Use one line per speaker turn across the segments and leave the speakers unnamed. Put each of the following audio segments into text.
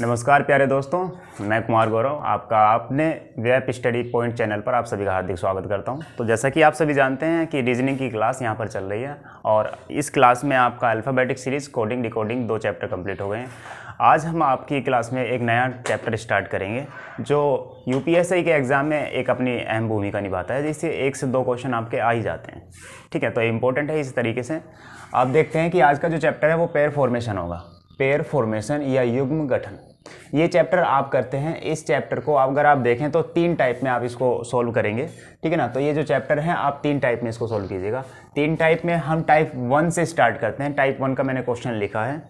नमस्कार प्यारे दोस्तों मैं कुमार गौरव आपका अपने वेब स्टडी पॉइंट चैनल पर आप सभी का हार्दिक स्वागत करता हूं तो जैसा कि आप सभी जानते हैं कि रीजनिंग की क्लास यहां पर चल रही है और इस क्लास में आपका अल्फ़ाबेटिक सीरीज़ कोडिंग डिकोडिंग दो चैप्टर कंप्लीट हो गए हैं आज हम आपकी क्लास में एक नया चैप्टर स्टार्ट करेंगे जो यू के एग्ज़ाम में एक अपनी अहम भूमिका निभाता है जिससे एक से दो क्वेश्चन आपके आ ही जाते हैं ठीक है तो इम्पोर्टेंट है इस तरीके से आप देखते हैं कि आज का जो चैप्टर है वो पेयर फॉर्मेशन होगा पेयर फॉर्मेशन या युग्म गठन ये चैप्टर आप करते हैं इस चैप्टर को अगर आप देखें तो तीन टाइप में आप इसको सोल्व करेंगे ठीक है ना तो ये जो चैप्टर है आप तीन टाइप में इसको सोल्व कीजिएगा तीन टाइप में हम टाइप वन से स्टार्ट करते हैं टाइप वन का मैंने क्वेश्चन लिखा है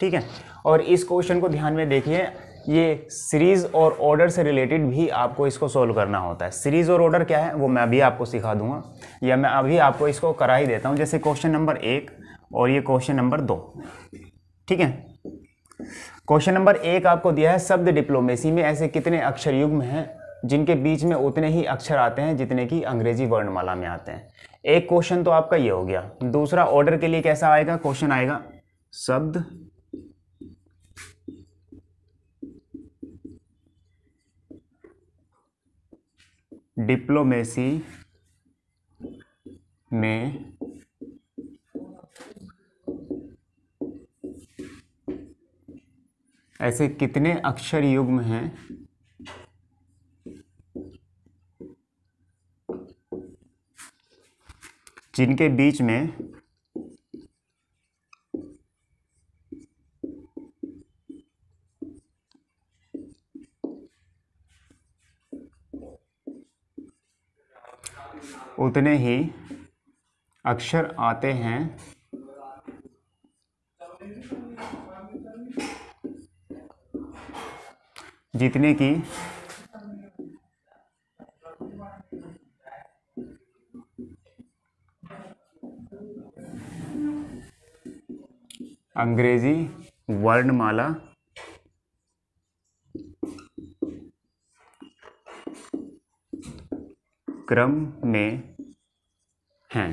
ठीक है और इस क्वेश्चन को ध्यान में देखिए ये सीरीज़ और ऑर्डर से रिलेटेड भी आपको इसको सोल्व करना होता है सीरीज़ और ऑर्डर क्या है वो मैं अभी आपको सिखा दूंगा या मैं अभी आपको इसको करा ही देता हूँ जैसे क्वेश्चन नंबर एक और ये क्वेश्चन नंबर दो ठीक है क्वेश्चन नंबर एक आपको दिया है शब्द डिप्लोमेसी में ऐसे कितने अक्षर युग्म हैं जिनके बीच में उतने ही अक्षर आते हैं जितने की अंग्रेजी वर्णमाला में आते हैं एक क्वेश्चन तो आपका ये हो गया दूसरा ऑर्डर के लिए कैसा आएगा क्वेश्चन आएगा शब्द डिप्लोमेसी में ऐसे कितने अक्षर युग्म हैं जिनके बीच में उतने ही अक्षर आते हैं जीतने की अंग्रेजी वर्णमाला क्रम में हैं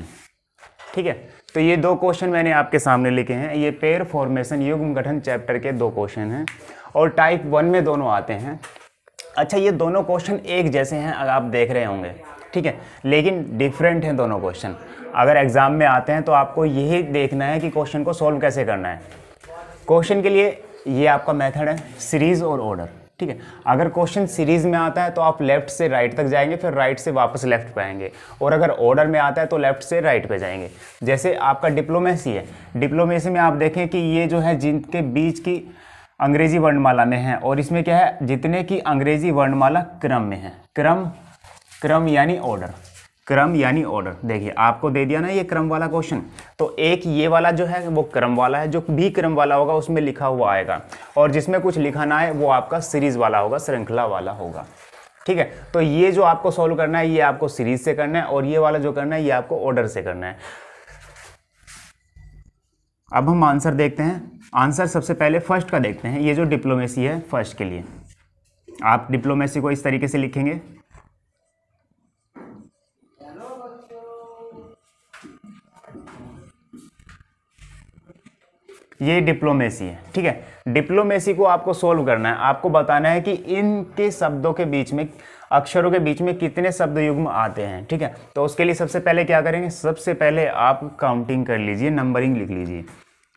ठीक है तो ये दो क्वेश्चन मैंने आपके सामने लिखे हैं ये पेयर फॉर्मेशन युग्म गठन चैप्टर के दो क्वेश्चन हैं और टाइप वन में दोनों आते हैं अच्छा ये दोनों क्वेश्चन एक जैसे हैं अगर आप देख रहे होंगे ठीक है लेकिन डिफरेंट हैं दोनों क्वेश्चन अगर एग्ज़ाम में आते हैं तो आपको यही देखना है कि क्वेश्चन को सॉल्व कैसे करना है क्वेश्चन के लिए ये आपका मेथड है सीरीज़ और ऑर्डर ठीक है अगर क्वेश्चन सीरीज़ में आता है तो आप लेफ़्ट से राइट तक जाएंगे फिर राइट से वापस लेफ़्ट पे आएंगे और अगर ऑर्डर में आता है तो लेफ़्ट से राइट पे जाएंगे जैसे आपका डिप्लोमेसी है डिप्लोमेसी में आप देखें कि ये जो है जिनके बीच की अंग्रेजी वर्णमाला में है और इसमें क्या है जितने की अंग्रेजी वर्णमाला क्रम में है क्रम क्रम यानी ऑर्डर क्रम यानी ऑर्डर देखिए आपको दे दिया ना ये क्रम वाला क्वेश्चन तो एक ये वाला जो है वो क्रम वाला है जो भी क्रम वाला होगा उसमें लिखा हुआ आएगा और जिसमें कुछ लिखा ना है वो आपका सीरीज वाला होगा श्रृंखला वाला होगा ठीक है तो ये जो आपको सॉल्व करना है ये आपको सीरीज से करना है और ये वाला जो करना है ये आपको ऑर्डर से करना है अब हम आंसर देखते हैं आंसर सबसे पहले फर्स्ट का देखते हैं ये जो डिप्लोमेसी है फर्स्ट के लिए आप डिप्लोमेसी को इस तरीके से लिखेंगे ये डिप्लोमेसी है ठीक है डिप्लोमेसी को आपको सोल्व करना है आपको बताना है कि इनके शब्दों के बीच में अक्षरों के बीच में कितने शब्द युग्म आते हैं ठीक है तो उसके लिए सबसे पहले क्या करेंगे सबसे पहले आप काउंटिंग कर लीजिए नंबरिंग लिख लीजिए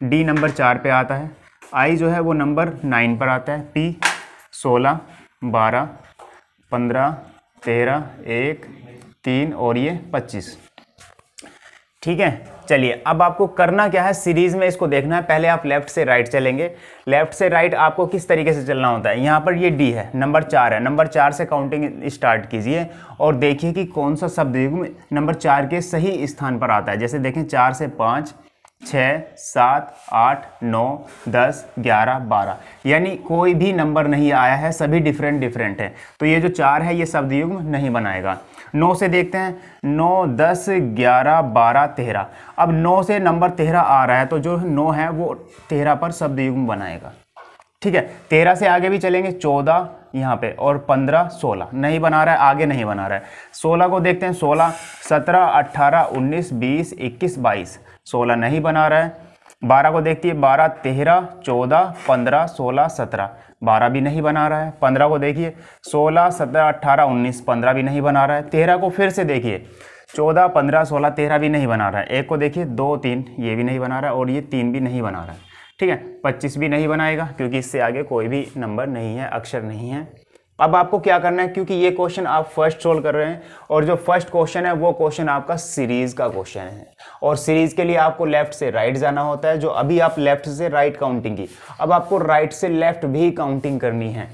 डी नंबर चार पे आता है आई जो है वो नंबर नाइन पर आता है पी सोलह बारह पंद्रह तेरह एक तीन और ये पच्चीस ठीक है चलिए अब आपको करना क्या है सीरीज़ में इसको देखना है पहले आप लेफ़्ट से राइट चलेंगे लेफ़्ट से राइट आपको किस तरीके से चलना होता है यहाँ पर ये डी है नंबर चार है नंबर चार से काउंटिंग स्टार्ट कीजिए और देखिए कि कौन सा शब्द नंबर चार के सही स्थान पर आता है जैसे देखें चार से पाँच छः सात आठ नौ दस ग्यारह बारह यानी कोई भी नंबर नहीं आया है सभी डिफरेंट डिफरेंट हैं तो ये जो चार है ये शब्द युग्म नहीं बनाएगा नौ से देखते हैं नौ दस ग्यारह बारह तेरह अब नौ से नंबर तेरह आ रहा है तो जो नौ है वो तेरह पर शब्द युग्म बनाएगा ठीक है तेरह से आगे भी चलेंगे चौदह यहाँ पे और पंद्रह सोलह नहीं बना रहा है आगे नहीं बना रहा है सोलह को देखते हैं सोलह सत्रह अट्ठारह उन्नीस बीस इक्कीस बाईस सोलह नहीं बना रहा है बारह को देखती है बारह तेरह चौदह पंद्रह सोलह सत्रह बारह भी नहीं बना रहा है पंद्रह को देखिए सोलह सत्रह अट्ठारह उन्नीस पंद्रह भी नहीं बना रहा है तेरह को फिर से देखिए चौदह पंद्रह सोलह तेरह भी नहीं बना रहा है एक को देखिए दो तीन ये भी नहीं बना रहा है और ये तीन भी नहीं बना रहा है ठीक है पच्चीस भी नहीं बनाएगा क्योंकि इससे आगे कोई भी नंबर नहीं है अक्षर नहीं है अब आपको क्या करना है क्योंकि ये क्वेश्चन आप फर्स्ट सोल्व कर रहे हैं और जो फर्स्ट क्वेश्चन है वो क्वेश्चन आपका सीरीज का क्वेश्चन है और सीरीज के लिए आपको लेफ्ट से राइट जाना होता है जो अभी आप लेफ्ट से राइट काउंटिंग की अब आपको राइट से लेफ्ट भी काउंटिंग करनी है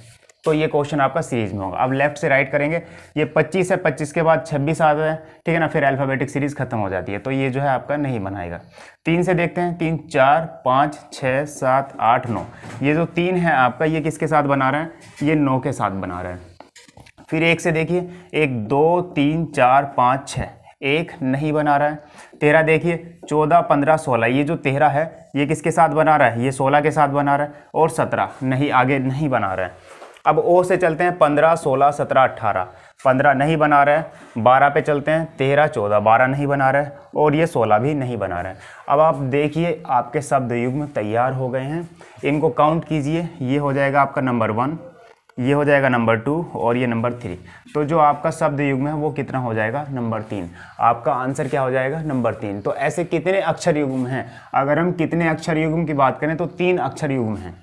तो ये क्वेश्चन आपका सीरीज में होगा अब लेफ्ट से राइट करेंगे ये 25 है 25 के बाद 26 आता है ठीक है ना फिर अल्फ़ाबेटिक सीरीज खत्म हो जाती है तो ये जो है आपका नहीं बनाएगा तीन से देखते हैं तीन चार पाँच छः सात आठ नौ ये जो तीन है आपका ये किसके साथ बना रहे हैं ये नौ के साथ बना रहे हैं फिर एक से देखिए एक दो तीन चार पाँच छः एक नहीं बना रहा है तेरह देखिए चौदह पंद्रह सोलह ये जो तेरह है ये किसके साथ बना रहा है ये सोलह के साथ बना रहा है और सत्रह नहीं आगे नहीं बना रहा है अब ओ से चलते हैं पंद्रह सोलह सत्रह अट्ठारह पंद्रह नहीं बना रहे बारह पे चलते हैं तेरह चौदह बारह नहीं बना रहे और ये सोलह भी नहीं बना रहे अब आप देखिए आपके शब्द युग्म तैयार हो गए हैं इनको काउंट कीजिए ये हो जाएगा आपका नंबर वन ये हो जाएगा नंबर टू और ये नंबर थ्री तो जो आपका शब्द युग्म है वो कितना हो जाएगा नंबर तीन आपका आंसर क्या हो जाएगा नंबर तीन तो ऐसे कितने अक्षर युग्म हैं अगर हम कितने अक्षर युग्म की बात करें तो तीन अक्षर युग्म हैं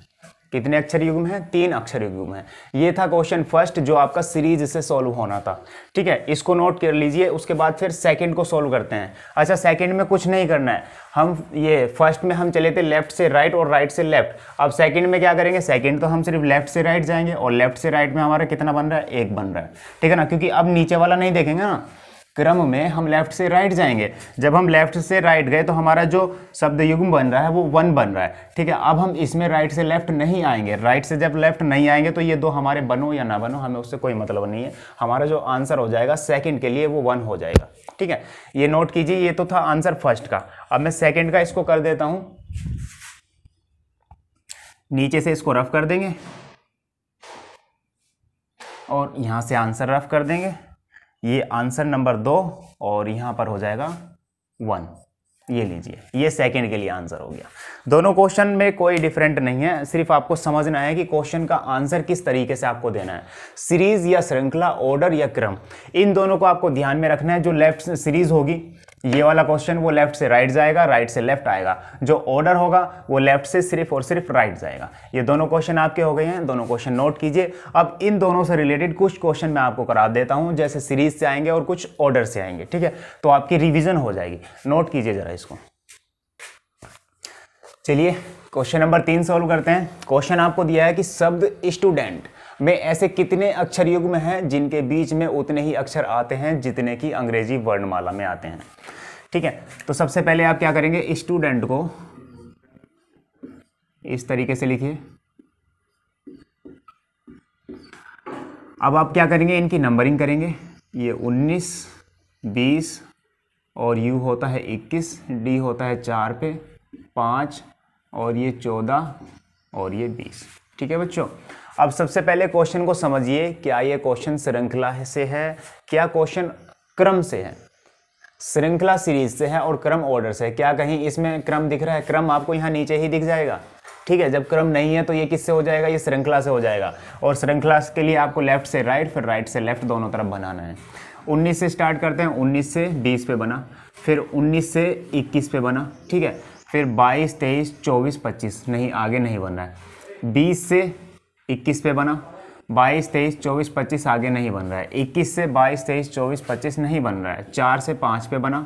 कितने अक्षर युग्म है तीन अक्षर युग्म है ये था क्वेश्चन फर्स्ट जो आपका सीरीज से सॉल्व होना था ठीक है इसको नोट कर लीजिए उसके बाद फिर सेकंड को सॉल्व करते हैं अच्छा सेकंड में कुछ नहीं करना है हम ये फर्स्ट में हम चले थे लेफ्ट से राइट और राइट से लेफ्ट अब सेकंड में क्या करेंगे सेकंड तो हम सिर्फ लेफ्ट से राइट जाएंगे और लेफ्ट से राइट में हमारा कितना बन रहा है एक बन रहा है ठीक है ना क्योंकि अब नीचे वाला नहीं देखेंगे ना क्रम में हम लेफ्ट से राइट जाएंगे जब हम लेफ्ट से राइट गए तो हमारा जो शब्द युग्म बन रहा है वो वन बन रहा है ठीक है अब हम इसमें राइट से लेफ्ट नहीं आएंगे राइट से जब लेफ्ट नहीं आएंगे तो ये दो हमारे बनो या ना बनो हमें उससे कोई मतलब नहीं है हमारा जो आंसर हो जाएगा सेकेंड के लिए वो वन हो जाएगा ठीक है ये नोट कीजिए ये तो था आंसर फर्स्ट का अब मैं सेकेंड का इसको कर देता हूँ नीचे से इसको रफ कर देंगे और यहाँ से आंसर रफ कर देंगे ये आंसर नंबर दो और यहाँ पर हो जाएगा वन ये लीजिए ये सेकंड के लिए आंसर हो गया दोनों क्वेश्चन में कोई डिफरेंट नहीं है सिर्फ आपको समझना है कि क्वेश्चन का आंसर किस तरीके से आपको देना है सीरीज या श्रृंखला ऑर्डर या क्रम इन दोनों को आपको ध्यान में रखना है जो लेफ्ट सीरीज होगी ये वाला क्वेश्चन वो लेफ्ट से राइट जाएगा राइट से लेफ्ट आएगा जो ऑर्डर होगा वो लेफ्ट से सिर्फ और सिर्फ राइट जाएगा ये दोनों क्वेश्चन आपके हो गए हैं दोनों क्वेश्चन नोट कीजिए अब इन दोनों से रिलेटेड कुछ क्वेश्चन मैं आपको करा देता हूँ जैसे सीरीज से आएंगे और कुछ ऑर्डर से आएंगे ठीक है तो आपकी रिविजन हो जाएगी नोट कीजिए ज़रा इसको चलिए क्वेश्चन नंबर तीन सॉल्व करते हैं क्वेश्चन आपको दिया है कि शब्द स्टूडेंट में ऐसे कितने अक्षर युग्म में हैं जिनके बीच में उतने ही अक्षर आते हैं जितने की अंग्रेजी वर्णमाला में आते हैं ठीक है तो सबसे पहले आप क्या करेंगे स्टूडेंट को इस तरीके से लिखिए अब आप क्या करेंगे इनकी नंबरिंग करेंगे ये 19, 20 और यू होता है 21, डी होता है चार पे पाँच और ये 14 और ये 20 ठीक है बच्चों अब सबसे पहले क्वेश्चन को समझिए क्या ये क्वेश्चन श्रृंखला से है क्या क्वेश्चन क्रम से है श्रृंखला सीरीज से है और क्रम ऑर्डर से है क्या कहीं इसमें क्रम दिख रहा है क्रम आपको यहाँ नीचे ही दिख जाएगा ठीक है जब क्रम नहीं है तो ये किससे हो जाएगा ये श्रृंखला से हो जाएगा और श्रृंखला के लिए आपको लेफ्ट से राइट फिर राइट से लेफ्ट दोनों तरफ बनाना है 19 से स्टार्ट करते हैं 19 से 20 पे बना फिर 19 से 21 पे बना ठीक है फिर 22, 23, 24, 25 नहीं आगे नहीं बन रहा है 20 से इक्कीस पे बना बाईस तेईस चौबीस पच्चीस आगे नहीं बन रहा है इक्कीस से बाईस तेईस चौबीस पच्चीस नहीं बन रहा है चार से पाँच पे बना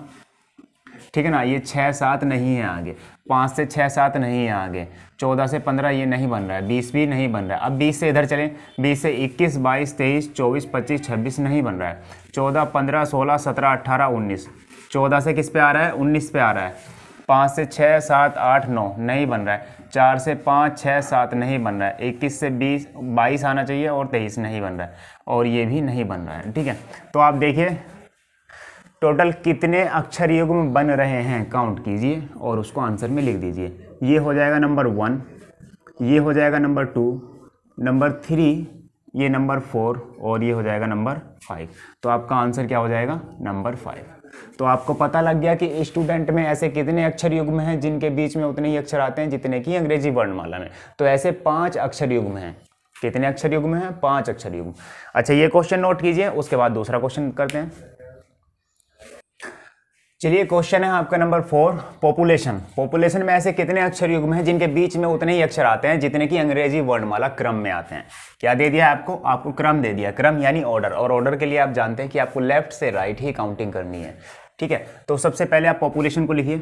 ठीक है ना ये छः सात नहीं है आगे पाँच से छः सात नहीं है आगे चौदह से पंद्रह ये नहीं बन रहा है बीस भी नहीं बन रहा है अब बीस से इधर चलें बीस से इक्कीस बाईस तेईस चौबीस पच्चीस छब्बीस नहीं बन रहा है चौदह पंद्रह सोलह सत्रह अट्ठारह उन्नीस चौदह से किस पे आ रहा है उन्नीस पे आ रहा है पाँच से छः सात आठ नौ नहीं बन रहा है चार से पाँच छः सात नहीं बन रहा है इक्कीस से बीस बाईस आना चाहिए और तेईस नहीं बन रहा है और ये भी नहीं बन रहा है ठीक है तो आप देखिए टोटल कितने अक्षर युग में बन रहे हैं काउंट कीजिए और उसको आंसर में लिख दीजिए ये हो जाएगा नंबर वन ये हो जाएगा नंबर टू नंबर थ्री ये नंबर फोर और ये हो जाएगा नंबर फाइव तो आपका आंसर क्या हो जाएगा नंबर फाइव तो आपको पता लग गया कि स्टूडेंट में ऐसे कितने अक्षर युग्म हैं जिनके बीच में उतने ही अक्षर आते हैं जितने की अंग्रेजी वर्णमाला में तो ऐसे पांच अक्षर युग्म हैं कितने अक्षर युग्म हैं पांच अक्षर युग्म अच्छा ये क्वेश्चन नोट कीजिए उसके बाद दूसरा क्वेश्चन करते हैं चलिए क्वेश्चन है आपका नंबर फोर पॉपुलेशन पॉपुलेशन में ऐसे कितने अक्षर युग्म हैं जिनके बीच में उतने ही अक्षर आते हैं जितने की अंग्रेजी वर्णमाला क्रम में आते हैं क्या दे दिया आपको आपको क्रम दे दिया क्रम यानी ऑर्डर और ऑर्डर के लिए आप जानते हैं कि आपको लेफ्ट से राइट ही काउंटिंग करनी है ठीक है तो सबसे पहले आप पॉपुलेशन को लिखिए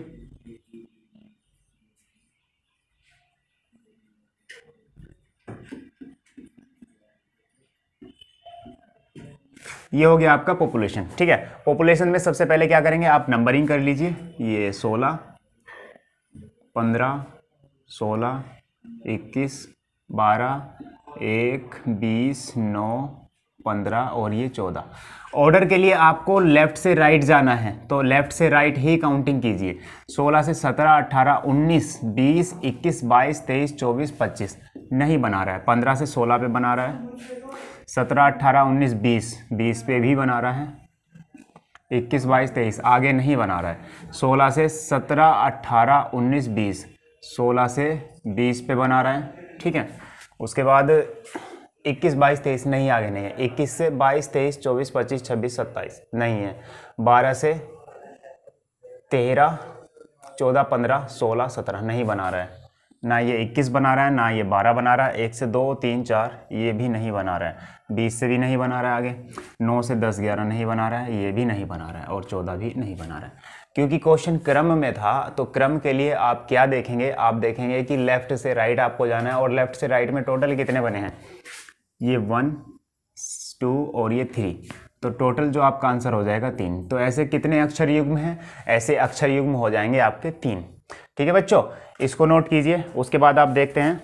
ये हो गया आपका पॉपुलेशन ठीक है पॉपुलेशन में सबसे पहले क्या करेंगे आप नंबरिंग कर लीजिए ये सोलह पंद्रह सोलह इक्कीस बारह एक बीस नौ पंद्रह और ये चौदह ऑर्डर के लिए आपको लेफ़्ट से राइट जाना है तो लेफ़्ट से राइट ही काउंटिंग कीजिए सोलह से सत्रह अट्ठारह उन्नीस बीस इक्कीस बाईस तेईस चौबीस पच्चीस नहीं बना रहा है पंद्रह से सोलह पे बना रहा है सत्रह अट्ठारह उन्नीस बीस बीस पे भी बना रहा है इक्कीस बाईस तेईस आगे नहीं बना रहा है सोलह से सत्रह अट्ठारह उन्नीस बीस सोलह से बीस पे बना रहा है ठीक है उसके बाद इक्कीस बाईस तेईस नहीं आगे नहीं है इक्कीस से बाईस तेईस चौबीस पच्चीस छब्बीस सत्ताईस नहीं है बारह से तेरह चौदह पंद्रह सोलह सत्रह नहीं बना रहा है ना ये 21 बना रहा है ना ये 12 बना रहा है एक से दो तीन चार ये भी नहीं बना रहा है बीस से भी नहीं बना रहा है आगे नौ से दस ग्यारह नहीं बना रहा है ये भी नहीं बना रहा है और चौदह भी नहीं बना रहा है क्योंकि क्वेश्चन क्रम में था तो क्रम के लिए आप क्या देखेंगे आप देखेंगे कि लेफ्ट से राइट आपको जाना है और लेफ्ट से राइट में टोटल कितने बने हैं ये वन टू और ये थ्री तो टोटल जो आपका आंसर हो जाएगा तीन तो ऐसे कितने अक्षर युग्म हैं ऐसे अक्षर युग्म हो जाएंगे आपके तीन ठीक है बच्चों इसको नोट कीजिए उसके बाद आप देखते हैं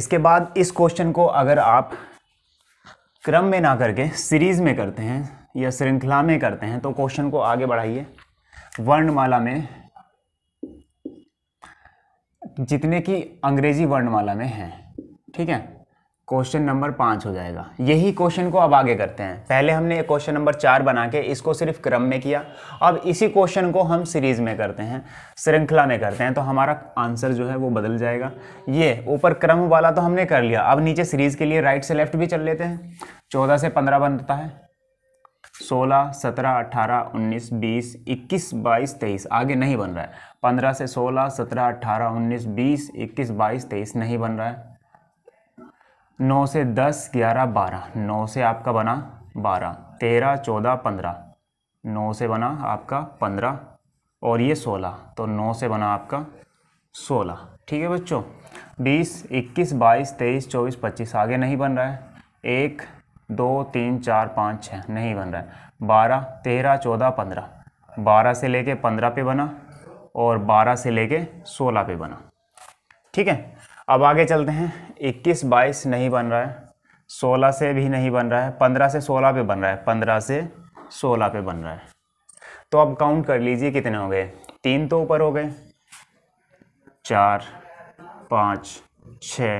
इसके बाद इस क्वेश्चन को अगर आप क्रम में ना करके सीरीज़ में करते हैं या श्रृंखला में करते हैं तो क्वेश्चन को आगे बढ़ाइए वर्णमाला में जितने की अंग्रेजी वर्णमाला में हैं ठीक है क्वेश्चन नंबर पाँच हो जाएगा यही क्वेश्चन को अब आगे करते हैं पहले हमने क्वेश्चन नंबर चार बना के इसको सिर्फ क्रम में किया अब इसी क्वेश्चन को हम सीरीज़ में करते हैं श्रृंखला में करते हैं तो हमारा आंसर जो है वो बदल जाएगा ये ऊपर क्रम वाला तो हमने कर लिया अब नीचे सीरीज़ के लिए राइट से लेफ्ट भी चल लेते हैं चौदह से पंद्रह बनता है सोलह सत्रह अट्ठारह उन्नीस बीस इक्कीस बाईस तेईस आगे नहीं बन रहा है पंद्रह से सोलह सत्रह अट्ठारह उन्नीस बीस इक्कीस बाईस तेईस नहीं बन रहा है नौ से दस ग्यारह बारह नौ से आपका बना बारह तेरह चौदह पंद्रह नौ से बना आपका पंद्रह और ये सोलह तो नौ से बना आपका सोलह ठीक है बच्चों बीस इक्कीस बाईस तेईस चौबीस पच्चीस आगे नहीं बन रहा है एक दो तीन चार पाँच छः नहीं बन रहा है बारह तेरह चौदह पंद्रह बारह से लेके पंद्रह पे बना और बारह से लेके सोलह पे बना ठीक है अब आगे चलते हैं इक्कीस बाईस नहीं बन रहा है सोलह से भी नहीं बन रहा है पंद्रह से सोलह पे बन रहा है पंद्रह से सोलह पे बन रहा है तो अब काउंट कर लीजिए कितने हो गए तीन तो ऊपर हो गए चार पाँच छ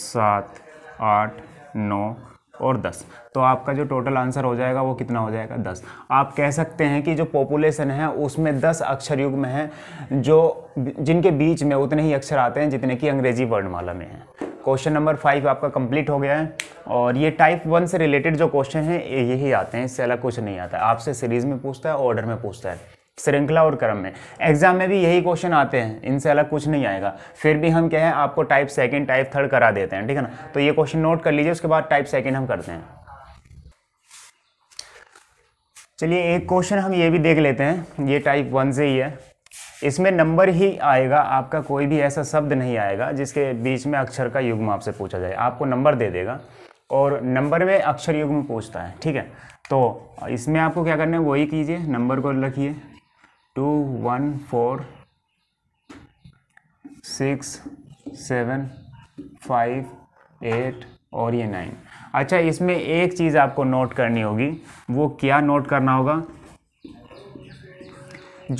सात आठ नौ और दस तो आपका जो टोटल आंसर हो जाएगा वो कितना हो जाएगा दस आप कह सकते हैं कि जो पॉपुलेशन है उसमें दस अक्षर युग में है जो जिनके बीच में उतने ही अक्षर आते हैं जितने कि अंग्रेजी वर्णमाला में हैं क्वेश्चन नंबर फाइव आपका कंप्लीट हो गया है और ये टाइप वन से रिलेटेड जो क्वेश्चन हैं यही आते हैं इससे अलग कुछ नहीं आता आपसे सीरीज़ में पूछता है ऑर्डर में पूछता है श्रृंखला और क्रम में एग्जाम में भी यही क्वेश्चन आते हैं इनसे अलग कुछ नहीं आएगा फिर भी हम क्या है आपको टाइप सेकंड टाइप थर्ड करा देते हैं ठीक है ना तो ये क्वेश्चन नोट कर लीजिए उसके बाद टाइप सेकंड हम करते हैं चलिए एक क्वेश्चन हम ये भी देख लेते हैं ये टाइप वन से ही है इसमें नंबर ही आएगा आपका कोई भी ऐसा शब्द नहीं आएगा जिसके बीच में अक्षर का युग्म आपसे पूछा जाए आपको नंबर दे देगा और नंबर में अक्षर युग्म पूछता है ठीक है तो इसमें आपको क्या करना है वही कीजिए नंबर को रखिए two one four six seven five eight और ये नाइन अच्छा इसमें एक चीज़ आपको नोट करनी होगी वो क्या नोट करना होगा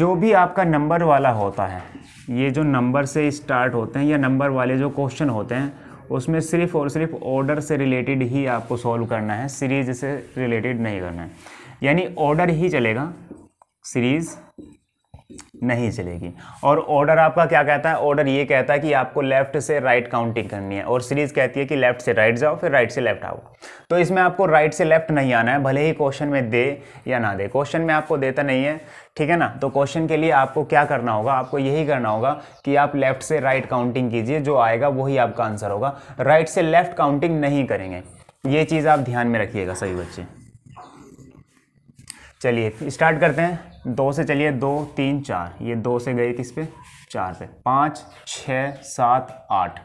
जो भी आपका नंबर वाला होता है ये जो नंबर से स्टार्ट होते हैं या नंबर वाले जो क्वेश्चन होते हैं उसमें सिर्फ और सिर्फ ऑर्डर से रिलेटेड ही आपको सॉल्व करना है सीरीज से रिलेटेड नहीं करना है यानी ऑर्डर ही चलेगा सीरीज़ नहीं चलेगी और ऑर्डर आपका क्या कहता है ऑर्डर ये कहता है कि आपको लेफ्ट से राइट काउंटिंग करनी है और सीरीज़ कहती है कि लेफ्ट से राइट जाओ फिर राइट से लेफ्ट आओ तो इसमें आपको राइट से लेफ्ट नहीं आना है भले ही क्वेश्चन में दे या ना दे क्वेश्चन में आपको देता नहीं है ठीक है ना तो क्वेश्चन के लिए आपको क्या करना होगा आपको यही करना होगा कि आप लेफ्ट से राइट काउंटिंग कीजिए जो आएगा वही आपका आंसर होगा राइट से लेफ्ट काउंटिंग नहीं करेंगे ये चीज़ आप ध्यान में रखिएगा सभी बच्चे चलिए स्टार्ट करते हैं दो से चलिए दो तीन चार ये दो से गए किस पे चार पे पाँच छ सात आठ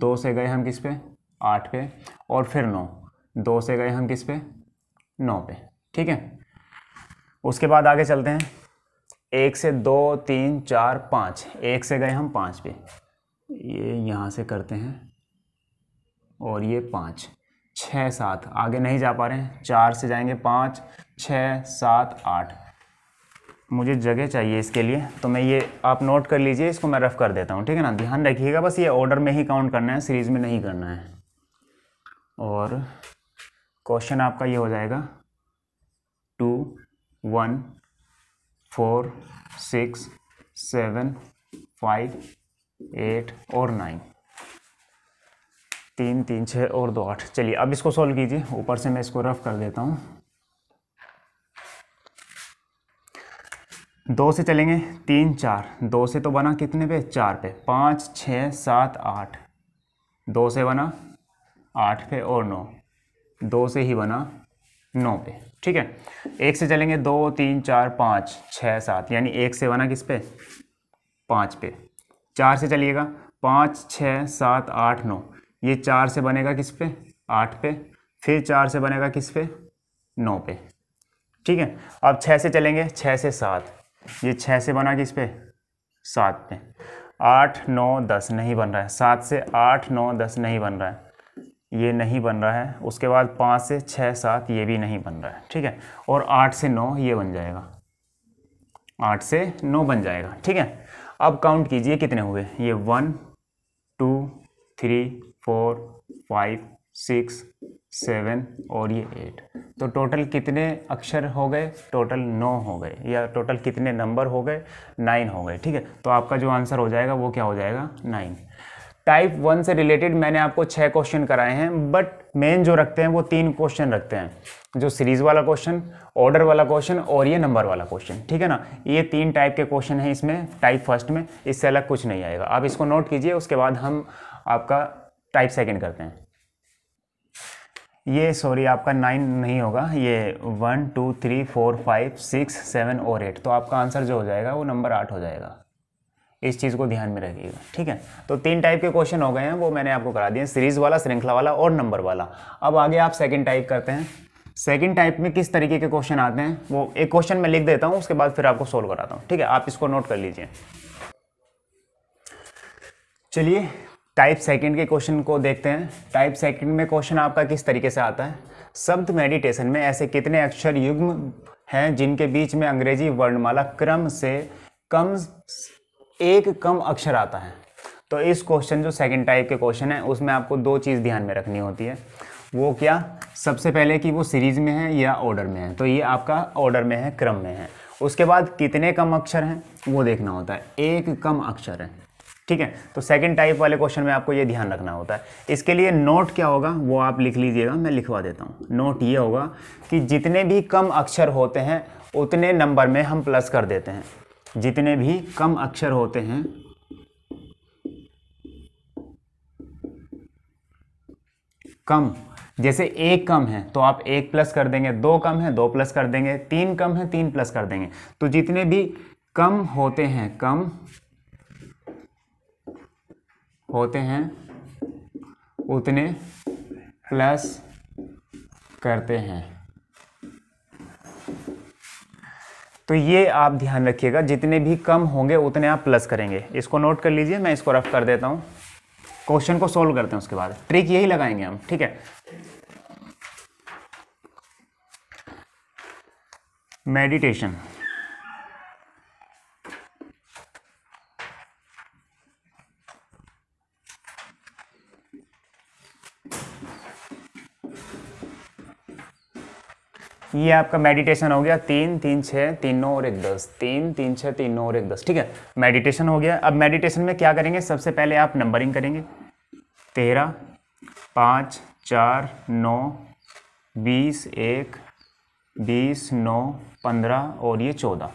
दो से गए हम किस पे आठ पे और फिर नौ दो से गए हम किस पे नौ पे ठीक है उसके बाद आगे चलते हैं एक से दो तीन चार पाँच एक से गए हम पाँच पे ये यहाँ से करते हैं और ये पाँच छः सात आगे नहीं जा पा रहे हैं चार से जाएंगे पाँच छः सात आठ मुझे जगह चाहिए इसके लिए तो मैं ये आप नोट कर लीजिए इसको मैं रफ़ कर देता हूँ ठीक है ना ध्यान रखिएगा बस ये ऑर्डर में ही काउंट करना है सीरीज़ में नहीं करना है और क्वेश्चन आपका ये हो जाएगा two one four six seven five eight और नाइन तीन तीन छः और दो आठ चलिए अब इसको सॉल्व कीजिए ऊपर से मैं इसको रफ़ कर देता हूँ दो से चलेंगे तीन चार दो से तो बना कितने पे चार पे पाँच छः सात आठ दो से बना आठ पे और नौ दो से ही बना नौ पे ठीक है एक से चलेंगे दो तीन चार पाँच छः सात यानी एक से बना किस पे पाँच पे चार से चलिएगा पाँच छः सात आठ नौ ये चार से बनेगा किस पे आठ पे फिर चार से बनेगा किस पे नौ पे ठीक है अब छः से चलेंगे छः से सात ये छः से बना किस पे सात पे आठ नौ दस नहीं बन रहा है सात से आठ नौ दस नहीं बन रहा है ये नहीं बन रहा है उसके बाद पाँच से छः सात ये भी नहीं बन रहा है ठीक है और आठ से नौ ये बन जाएगा आठ से नौ बन जाएगा ठीक है अब काउंट कीजिए कितने हुए ये one two three four five six seven और ये एट तो टोटल कितने अक्षर हो गए टोटल नौ हो गए या टोटल कितने नंबर हो गए नाइन हो गए ठीक है तो आपका जो आंसर हो जाएगा वो क्या हो जाएगा नाइन टाइप वन से रिलेटेड मैंने आपको छः क्वेश्चन कराए हैं बट मेन जो रखते हैं वो तीन क्वेश्चन रखते हैं जो सीरीज वाला क्वेश्चन ऑर्डर वाला क्वेश्चन और ये नंबर वाला क्वेश्चन ठीक है ना ये तीन टाइप के क्वेश्चन हैं इसमें टाइप फर्स्ट में इससे अलग कुछ नहीं आएगा आप इसको नोट कीजिए उसके बाद हम आपका टाइप सेकेंड करते हैं ये सॉरी आपका नाइन नहीं होगा ये one two three four five six seven और एट तो आपका आंसर जो हो जाएगा वो नंबर आठ हो जाएगा इस चीज़ को ध्यान में रखिएगा ठीक है तो तीन टाइप के क्वेश्चन हो गए हैं वो मैंने आपको करा दिए सीरीज वाला श्रृंखला वाला और नंबर वाला अब आगे आप सेकेंड टाइप करते हैं सेकेंड टाइप में किस तरीके के क्वेश्चन आते हैं वो एक क्वेश्चन मैं लिख देता हूँ उसके बाद फिर आपको सोल्व कराता हूँ ठीक है आप इसको नोट कर लीजिए चलिए टाइप सेकंड के क्वेश्चन को देखते हैं टाइप सेकंड में क्वेश्चन आपका किस तरीके से आता है शब्द मेडिटेशन में ऐसे कितने अक्षर युग्म हैं जिनके बीच में अंग्रेजी वर्णमाला क्रम से कम एक कम अक्षर आता है तो इस क्वेश्चन जो सेकंड टाइप के क्वेश्चन है उसमें आपको दो चीज़ ध्यान में रखनी होती है वो क्या सबसे पहले कि वो सीरीज में है या ऑर्डर में है तो ये आपका ऑर्डर में है क्रम में है उसके बाद कितने कम अक्षर हैं वो देखना होता है एक कम अक्षर है ठीक है तो सेकंड टाइप वाले क्वेश्चन में आपको ये ध्यान रखना होता है इसके लिए नोट क्या होगा वो आप लिख लीजिएगा मैं लिखवा देता हूँ नोट ये होगा कि जितने भी कम अक्षर होते हैं उतने नंबर में हम प्लस कर देते हैं जितने भी कम अक्षर होते हैं कम जैसे एक कम है तो आप एक प्लस कर देंगे दो कम है दो प्लस कर देंगे तीन कम है तीन प्लस कर देंगे तो जितने भी कम होते हैं कम होते हैं उतने प्लस करते हैं तो ये आप ध्यान रखिएगा जितने भी कम होंगे उतने आप प्लस करेंगे इसको नोट कर लीजिए मैं इसको रफ कर देता हूँ क्वेश्चन को सोल्व करते हैं उसके बाद ट्रिक यही लगाएंगे हम ठीक है मेडिटेशन ये आपका मेडिटेशन हो गया तीन तीन छः तीन नौ और एक दस तीन तीन छः तीन नौ और एक दस ठीक है मेडिटेशन हो गया अब मेडिटेशन में क्या करेंगे सबसे पहले आप नंबरिंग करेंगे तेरह पाँच चार नौ बीस एक बीस नौ पंद्रह और ये चौदह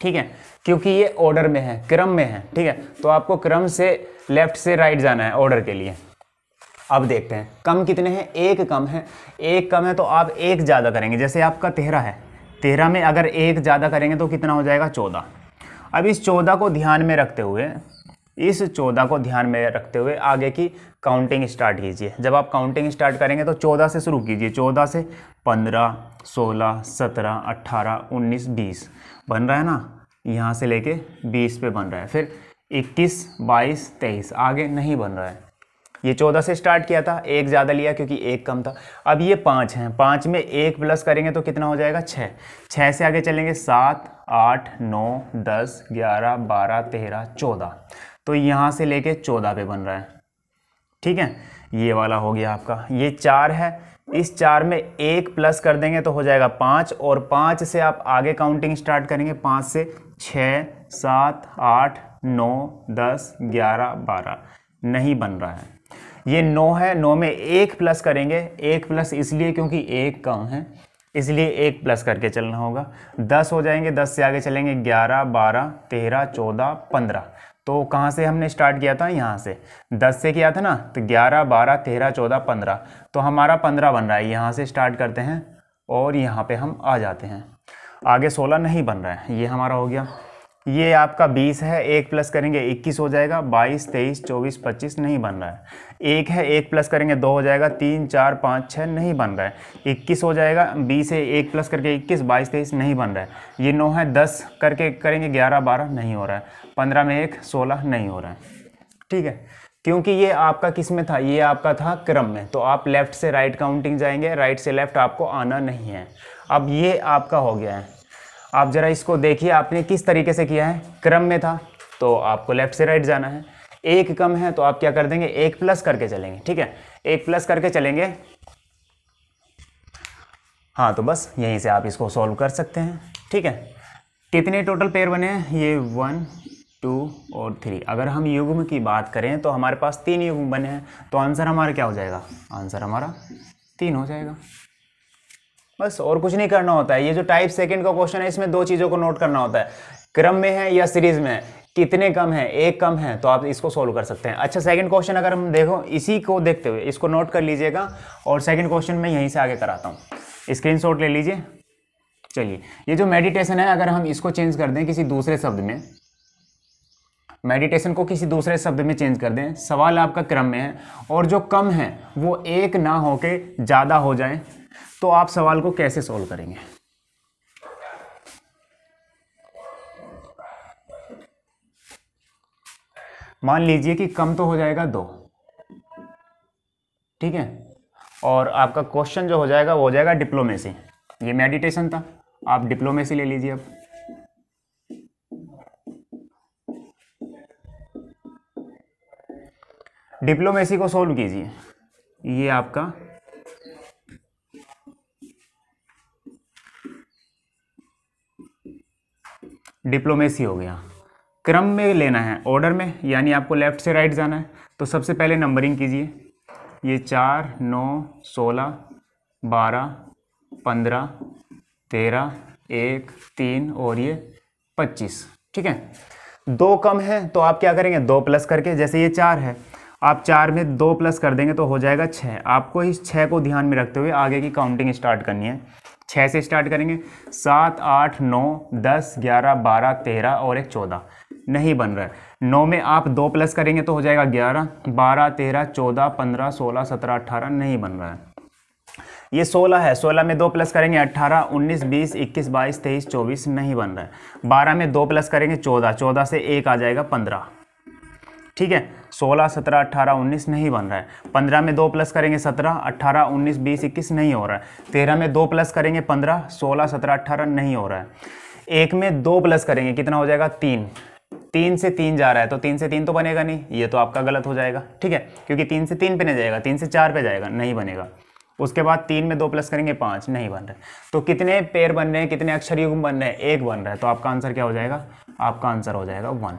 ठीक है क्योंकि ये ऑर्डर में है क्रम में है ठीक है तो आपको क्रम से लेफ्ट से राइट जाना है ऑर्डर के लिए अब देखते हैं कम कितने हैं एक कम है एक कम है तो आप एक ज़्यादा करेंगे जैसे आपका तेरह है तेरह में अगर एक ज़्यादा करेंगे तो कितना हो जाएगा चौदह अब इस चौदह को ध्यान में रखते हुए इस चौदह को ध्यान में रखते हुए आगे की काउंटिंग स्टार्ट कीजिए जब आप काउंटिंग स्टार्ट करेंगे तो चौदह से शुरू कीजिए चौदह से पंद्रह सोलह सत्रह अट्ठारह उन्नीस बीस बन रहा है ना यहाँ से लेके बीस पे बन रहा है फिर इक्कीस बाईस तेईस आगे नहीं बन रहा है ये चौदह से स्टार्ट किया था एक ज़्यादा लिया क्योंकि एक कम था अब ये पाँच हैं पाँच में एक प्लस करेंगे तो कितना हो जाएगा छः छः से आगे चलेंगे सात आठ नौ दस ग्यारह बारह तेरह चौदह तो यहाँ से लेके चौदह पे बन रहा है ठीक है ये वाला हो गया आपका ये चार है इस चार में एक प्लस कर देंगे तो हो जाएगा पाँच और पाँच से आप आगे काउंटिंग स्टार्ट करेंगे पाँच से छः सात आठ नौ दस ग्यारह बारह नहीं बन रहा है ये नौ है नौ में एक प्लस करेंगे एक प्लस इसलिए क्योंकि एक कम है इसलिए एक प्लस करके चलना होगा दस हो जाएंगे दस से आगे चलेंगे ग्यारह बारह तेरह चौदह पंद्रह तो कहाँ से हमने स्टार्ट किया था यहाँ से दस से किया था ना तो ग्यारह बारह तेरह चौदह पंद्रह तो हमारा पंद्रह बन रहा है यहाँ से स्टार्ट करते हैं और यहाँ पे हम आ जाते हैं आगे सोलह नहीं बन रहा है ये हमारा हो गया ये आपका 20 है एक प्लस करेंगे 21 हो जाएगा 22, 23, 24, 25 नहीं बन रहा है एक है एक प्लस करेंगे दो हो जाएगा तीन चार पाँच छः नहीं बन रहा है 21 हो जाएगा 20 है एक प्लस करके 21, 22, 23 नहीं बन रहा है ये नौ है दस करके करेंगे ग्यारह बारह नहीं हो रहा है पंद्रह में एक सोलह नहीं हो रहा है ठीक है क्योंकि ये आपका किस में था ये आपका था क्रम में तो आप लेफ़्ट से राइट काउंटिंग जाएंगे राइट से लेफ़्ट आपको आना नहीं है अब ये आपका हो गया है आप ज़रा इसको देखिए आपने किस तरीके से किया है क्रम में था तो आपको लेफ्ट से राइट जाना है एक कम है तो आप क्या कर देंगे एक प्लस करके चलेंगे ठीक है एक प्लस करके चलेंगे हाँ तो बस यहीं से आप इसको सॉल्व कर सकते हैं ठीक है कितने टोटल पेयर बने हैं ये वन टू और थ्री अगर हम युग्म की बात करें तो हमारे पास तीन युग्म बने हैं तो आंसर हमारा क्या हो जाएगा आंसर हमारा तीन हो जाएगा बस और कुछ नहीं करना होता है ये जो टाइप सेकंड का क्वेश्चन है इसमें दो चीज़ों को नोट करना होता है क्रम में है या सीरीज में है कितने कम है एक कम है तो आप इसको सोल्व कर सकते हैं अच्छा सेकंड क्वेश्चन अगर हम देखो इसी को देखते हुए इसको नोट कर लीजिएगा और सेकंड क्वेश्चन मैं यहीं से आगे कराता हूँ स्क्रीन ले लीजिए चलिए ये जो मेडिटेशन है अगर हम इसको चेंज कर दें किसी दूसरे शब्द में मेडिटेशन को किसी दूसरे शब्द में चेंज कर दें सवाल आपका क्रम में है और जो कम है वो एक ना होके ज़्यादा हो जाए तो आप सवाल को कैसे सॉल्व करेंगे मान लीजिए कि कम तो हो जाएगा दो ठीक है और आपका क्वेश्चन जो हो जाएगा वो हो जाएगा डिप्लोमेसी ये मेडिटेशन था आप डिप्लोमेसी ले लीजिए अब डिप्लोमेसी को सॉल्व कीजिए ये आपका डिप्लोमेसी हो गया क्रम में लेना है ऑर्डर में यानी आपको लेफ़्ट से राइट जाना है तो सबसे पहले नंबरिंग कीजिए ये चार नौ सोलह बारह पंद्रह तेरह एक तीन और ये पच्चीस ठीक है दो कम है तो आप क्या करेंगे दो प्लस करके जैसे ये चार है आप चार में दो प्लस कर देंगे तो हो जाएगा छः आपको इस छः को ध्यान में रखते हुए आगे की काउंटिंग स्टार्ट करनी है छः से स्टार्ट करेंगे सात आठ नौ दस ग्यारह बारह तेरह और एक चौदह नहीं बन रहा है नौ में आप दो प्लस करेंगे तो हो जाएगा ग्यारह बारह तेरह चौदह पंद्रह सोलह सत्रह अट्ठारह नहीं बन रहा है ये सोलह है सोलह में दो प्लस करेंगे अट्ठारह उन्नीस बीस इक्कीस बाईस तेईस चौबीस नहीं बन रहा है बारह में दो प्लस करेंगे चौदह चौदह से एक आ जाएगा पंद्रह ठीक है सोलह सत्रह अट्ठारह उन्नीस नहीं बन रहा है पंद्रह में दो प्लस करेंगे सत्रह अट्ठारह उन्नीस बीस इक्कीस नहीं हो रहा है तेरह में दो प्लस करेंगे पंद्रह सोलह सत्रह अट्ठारह नहीं हो रहा है एक में दो प्लस करेंगे कितना हो जाएगा तीन तीन से तीन जा रहा है तो तीन से तीन तो बनेगा नहीं ये तो आपका गलत हो जाएगा ठीक है क्योंकि तीन से तीन पे नहीं जाएगा तीन से चार पे जाएगा नहीं बनेगा उसके बाद तीन में दो प्लस करेंगे पाँच नहीं बन रहा तो कितने पेड़ बन रहे हैं कितने अक्षर युग्म बन रहे हैं एक बन रहा है तो आपका आंसर क्या हो जाएगा आपका आंसर हो जाएगा वन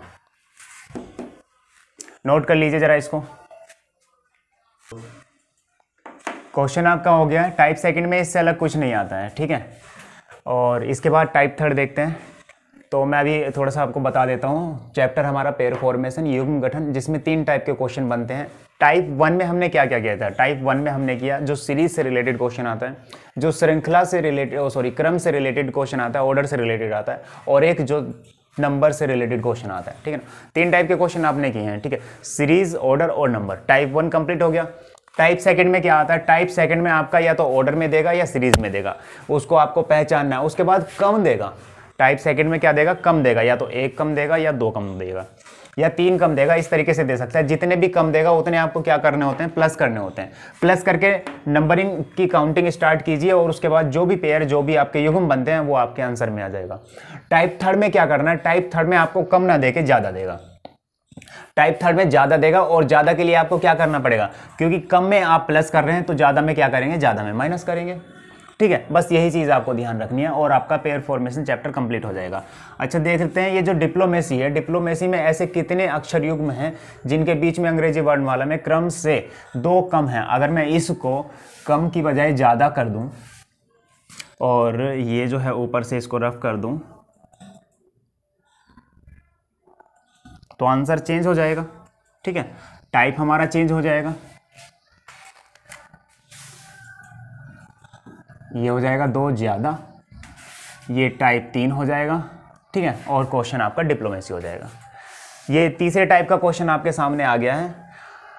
नोट कर लीजिए ज़रा इसको क्वेश्चन आपका हो गया टाइप सेकंड में इससे अलग कुछ नहीं आता है ठीक है और इसके बाद टाइप थर्ड देखते हैं तो मैं अभी थोड़ा सा आपको बता देता हूँ चैप्टर हमारा पेयर फॉर्मेशन युग्म गठन जिसमें तीन टाइप के क्वेश्चन बनते हैं टाइप वन में हमने क्या क्या किया था टाइप वन में हमने किया जो सीरीज से रिलेटेड क्वेश्चन आता है जो श्रृंखला से रिलेटेड सॉरी क्रम से रिलेटेड क्वेश्चन आता है ऑर्डर से रिलेटेड आता है और एक जो नंबर से रिलेटेड क्वेश्चन आता है ठीक है ना तीन टाइप के क्वेश्चन आपने किए हैं ठीक है सीरीज ऑर्डर और नंबर टाइप वन कंप्लीट हो गया टाइप सेकंड में क्या आता है टाइप सेकंड में आपका या तो ऑर्डर में देगा या सीरीज में देगा उसको आपको पहचानना है उसके बाद कम देगा टाइप सेकंड में क्या देगा कम देगा या तो एक कम देगा या दो कम देगा या तीन कम देगा इस तरीके से दे सकता है जितने भी कम देगा उतने आपको क्या करने होते हैं प्लस करने होते हैं प्लस करके नंबरिंग की काउंटिंग स्टार्ट कीजिए और उसके बाद जो भी पेयर जो भी आपके युगम बनते हैं वो आपके आंसर में आ जाएगा टाइप थर्ड में क्या करना है टाइप थर्ड में आपको कम ना दे के ज़्यादा देगा टाइप थर्ड में ज़्यादा देगा और ज़्यादा के लिए आपको क्या करना पड़ेगा क्योंकि कम में आप प्लस कर रहे हैं तो ज़्यादा में क्या करेंगे ज़्यादा में माइनस करेंगे ठीक है बस यही चीज़ आपको ध्यान रखनी है और आपका पेयर फॉर्मेशन चैप्टर कंप्लीट हो जाएगा अच्छा देख लेते हैं ये जो डिप्लोमेसी है डिप्लोमेसी में ऐसे कितने अक्षर युग्म हैं जिनके बीच में अंग्रेजी वर्ड वाला में क्रम से दो कम हैं अगर मैं इसको कम की बजाय ज़्यादा कर दूँ और ये जो है ऊपर से इसको रफ कर दूँ तो आंसर चेंज हो जाएगा ठीक है टाइप हमारा चेंज हो जाएगा ये हो जाएगा दो ज़्यादा ये टाइप तीन हो जाएगा ठीक है और क्वेश्चन आपका डिप्लोमेसी हो जाएगा ये तीसरे टाइप का क्वेश्चन आपके सामने आ गया है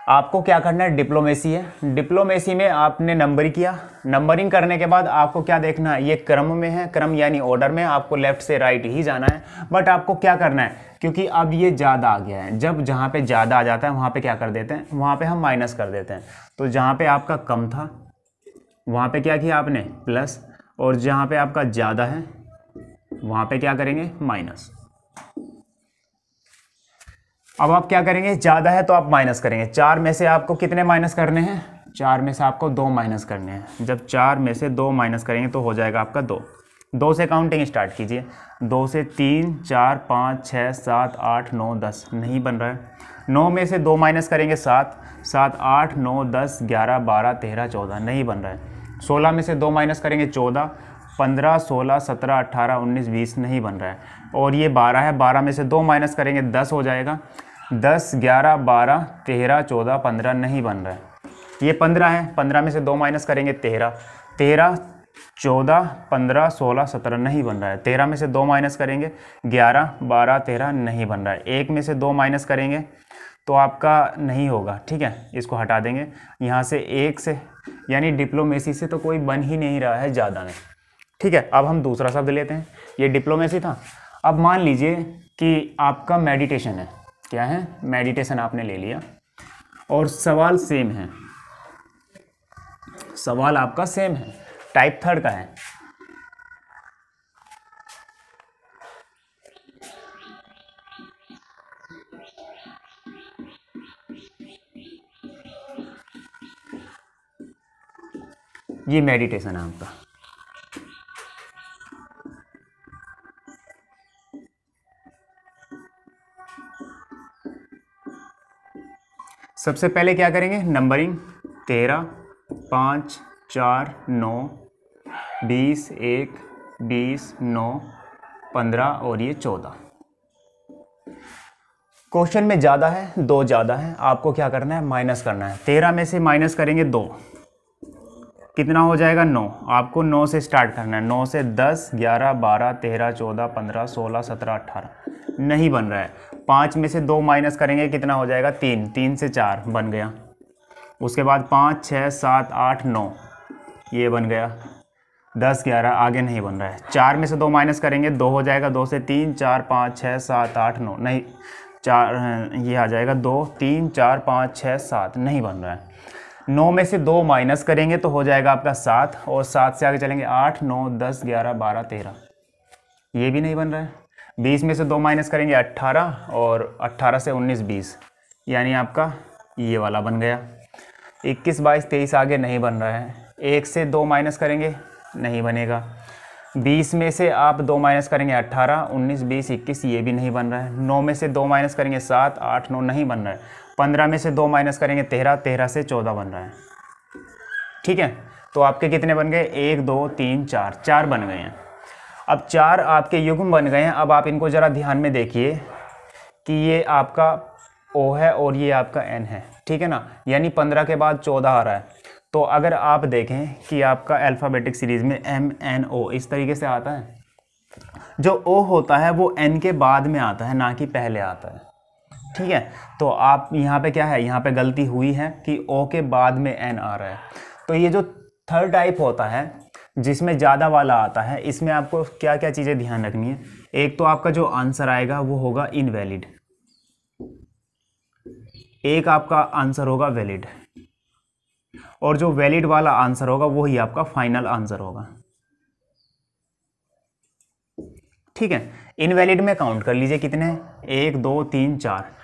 आपको क्या करना है डिप्लोमेसी है डिप्लोमेसी में आपने नंबरिंग किया नंबरिंग करने के बाद आपको क्या देखना है ये क्रम में है क्रम यानी ऑर्डर में आपको लेफ्ट से राइट ही जाना है बट आपको क्या करना है क्योंकि अब ये ज़्यादा आ गया है जब जहाँ पे ज़्यादा आ जाता है वहाँ पे क्या कर देते हैं वहाँ पे हम माइनस कर देते हैं तो जहाँ पे आपका कम था वहाँ पे क्या किया आपने प्लस और जहाँ पे आपका ज़्यादा है वहाँ पे क्या करेंगे माइनस अब आप क्या करेंगे ज़्यादा है तो आप माइनस करेंगे चार में से आपको कितने माइनस करने हैं चार में से आपको दो माइनस करने हैं जब चार में से दो माइनस करेंगे तो हो जाएगा आपका दो दो से काउंटिंग स्टार्ट कीजिए दो से तीन चार पाँच छः सात आठ नौ दस नहीं बन रहा है नौ में से दो माइनस करेंगे सात सात आठ नौ दस ग्यारह बारह तेरह चौदह नहीं बन रहा है सोलह में से दो माइनस करेंगे चौदह पंद्रह सोलह सत्रह अट्ठारह उन्नीस बीस नहीं बन रहा है और ये बारह है बारह में से दो माइनस करेंगे दस हो जाएगा दस ग्यारह बारह तेरह चौदह पंद्रह नहीं बन रहा है ये पंद्रह है पंद्रह में से दो माइनस करेंगे तेरह तेरह चौदह पंद्रह सोलह सत्रह नहीं बन रहा है तेरह में से दो माइनस करेंगे ग्यारह बारह तेरह नहीं बन रहा है एक में से दो माइनस करेंगे तो आपका नहीं होगा ठीक है इसको हटा देंगे यहाँ से एक से यानी डिप्लोमेसी से तो कोई बन ही नहीं रहा है ज़्यादा में ठीक है अब हम दूसरा शब्द लेते हैं ये डिप्लोमेसी था अब मान लीजिए कि आपका मेडिटेशन है क्या है मेडिटेशन आपने ले लिया और सवाल सेम है सवाल आपका सेम है टाइप थर्ड का है ये मेडिटेशन है आपका सबसे पहले क्या करेंगे नंबरिंग तेरह पाँच चार नौ बीस एक बीस नौ पंद्रह और ये चौदह क्वेश्चन में ज़्यादा है दो ज़्यादा है आपको क्या करना है माइनस करना है तेरह में से माइनस करेंगे दो कितना हो जाएगा नौ आपको नौ से स्टार्ट करना है नौ से दस ग्यारह बारह तेरह चौदह पंद्रह सोलह सत्रह अट्ठारह नहीं बन रहा है पाँच में से दो माइनस करेंगे कितना हो जाएगा तीन तीन से चार बन गया उसके बाद पाँच छः सात आठ नौ ये बन गया दस ग्यारह आगे नहीं बन रहा है चार में से दो माइनस करेंगे दो हो जाएगा दो से तीन चार पाँच छः सात आठ नौ नहीं चार ये आ जाएगा दो तीन चार पाँच छः सात नहीं बन रहा है नौ में से दो माइनस करेंगे तो हो जाएगा आपका सात और सात से आगे चलेंगे आठ नौ दस ग्यारह बारह तेरह ये भी नहीं बन रहा है बीस में से दो माइनस करेंगे अट्ठारह और अट्ठारह से उन्नीस बीस यानी आपका ये वाला बन गया इक्कीस बाईस तेईस आगे नहीं बन रहा है एक से दो माइनस करेंगे नहीं बनेगा बीस में से आप दो माइनस करेंगे अट्ठारह उन्नीस बीस इक्कीस ये भी नहीं बन रहा है नौ में से दो माइनस करेंगे सात आठ नौ नहीं बन रहा है पंद्रह में से दो माइनस करेंगे तेरह तेरह से चौदह बन रहा है ठीक है तो आपके कितने बन गए एक दो तीन चार चार बन गए हैं अब चार आपके युग्म बन गए हैं अब आप इनको ज़रा ध्यान में देखिए कि ये आपका ओ है और ये आपका एन है ठीक है ना यानी पंद्रह के बाद चौदह आ रहा है तो अगर आप देखें कि आपका अल्फ़ाबेटिक सीरीज़ में एम एन ओ इस तरीके से आता है जो ओ होता है वो एन के बाद में आता है ना कि पहले आता है ठीक है तो आप यहाँ पे क्या है यहाँ पे गलती हुई है कि ओ के बाद में एन आ रहा है तो ये जो थर्ड टाइप होता है जिसमें ज़्यादा वाला आता है इसमें आपको क्या क्या चीज़ें ध्यान रखनी है एक तो आपका जो आंसर आएगा वो होगा इनवैलिड एक आपका आंसर होगा वैलिड और जो वैलिड वाला आंसर होगा वो ही आपका फाइनल आंसर होगा ठीक है इनवैलिड में काउंट कर लीजिए कितने एक दो तीन चार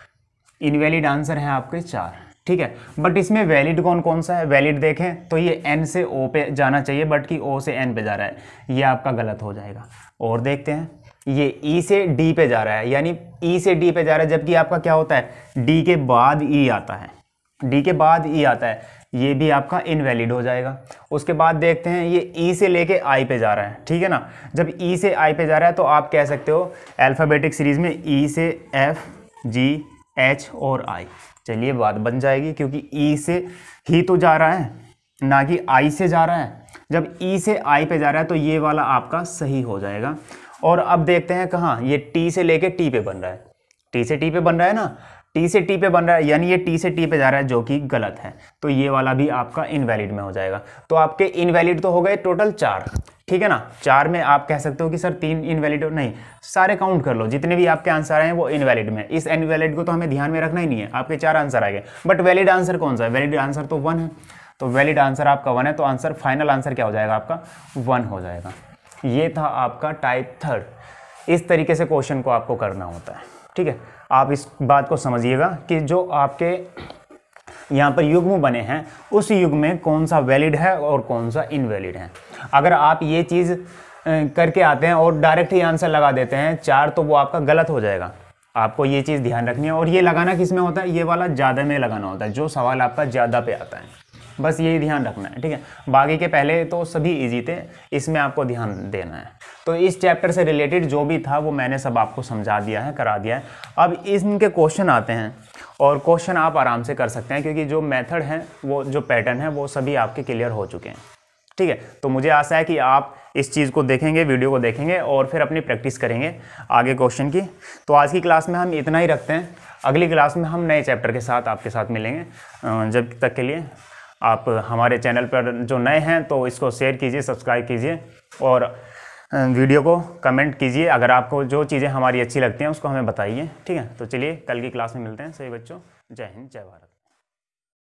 इनवैलिड आंसर हैं आपके चार ठीक है बट इसमें वैलिड कौन कौन सा है वैलिड देखें तो ये एन से ओ पे जाना चाहिए बट कि ओ से एन पे जा रहा है ये आपका गलत हो जाएगा और देखते हैं ये ई e से डी पे जा रहा है यानी ई e से डी पे जा रहा है जबकि आपका क्या होता है डी के बाद ई e आता है डी के बाद ई e आता है ये भी आपका इनवैलिड हो जाएगा उसके बाद देखते हैं ये ई e से लेके आई पे जा रहा है ठीक है ना जब ई e से आई पे जा रहा है तो आप कह सकते हो अल्फ़ाबेटिक सीरीज़ में ई e से एफ जी एच और आई चलिए बात बन जाएगी क्योंकि ई e से ही तो जा रहा है ना कि आई से जा रहा है जब ई e से आई पे जा रहा है तो ये वाला आपका सही हो जाएगा और अब देखते हैं कहाँ ये टी से लेके टी पे बन रहा है टी से टी पे बन रहा है ना टी से टी पे बन रहा है यानी ये टी से टी पे जा रहा है जो कि गलत है तो ये वाला भी आपका इनवैलिड में हो जाएगा तो आपके इनवैलिड तो हो गए टोटल चार ठीक है ना चार में आप कह सकते हो कि सर तीन इनवैलिड नहीं सारे काउंट कर लो जितने भी आपके आंसर आए वो इनवैलिड में इस इनवैलिड को तो हमें ध्यान में रखना ही नहीं है आपके चार आंसर आए गए बट वैलिड आंसर कौन सा है वैलिड आंसर तो वन है तो वैलिड आंसर आपका वन है तो आंसर फाइनल आंसर क्या हो जाएगा आपका वन हो जाएगा ये था आपका टाइप थर्ड इस तरीके से क्वेश्चन को आपको करना होता है ठीक है आप इस बात को समझिएगा कि जो आपके यहाँ पर युग्म बने हैं उस युग में कौन सा वैलिड है और कौन सा इनवैलिड है अगर आप ये चीज़ करके आते हैं और डायरेक्ट ही आंसर लगा देते हैं चार तो वो आपका गलत हो जाएगा आपको ये चीज़ ध्यान रखनी है और ये लगाना किस में होता है ये वाला ज़्यादा में लगाना होता है जो सवाल आपका ज़्यादा पे आता है बस यही ध्यान रखना है ठीक है बाकी के पहले तो सभी इजी थे इसमें आपको ध्यान देना है तो इस चैप्टर से रिलेटेड जो भी था वो मैंने सब आपको समझा दिया है करा दिया है अब इनके क्वेश्चन आते हैं और क्वेश्चन आप आराम से कर सकते हैं क्योंकि जो मेथड है वो जो पैटर्न है वो सभी आपके क्लियर हो चुके हैं ठीक है तो मुझे आशा है कि आप इस चीज़ को देखेंगे वीडियो को देखेंगे और फिर अपनी प्रैक्टिस करेंगे आगे क्वेश्चन की तो आज की क्लास में हम इतना ही रखते हैं अगली क्लास में हम नए चैप्टर के साथ आपके साथ मिलेंगे जब तक के लिए आप हमारे चैनल पर जो नए हैं तो इसको शेयर कीजिए सब्सक्राइब कीजिए और वीडियो को कमेंट कीजिए अगर आपको जो चीज़ें हमारी अच्छी लगती हैं उसको हमें बताइए ठीक है तो चलिए कल की क्लास में मिलते हैं सही बच्चों जय हिंद जय भारत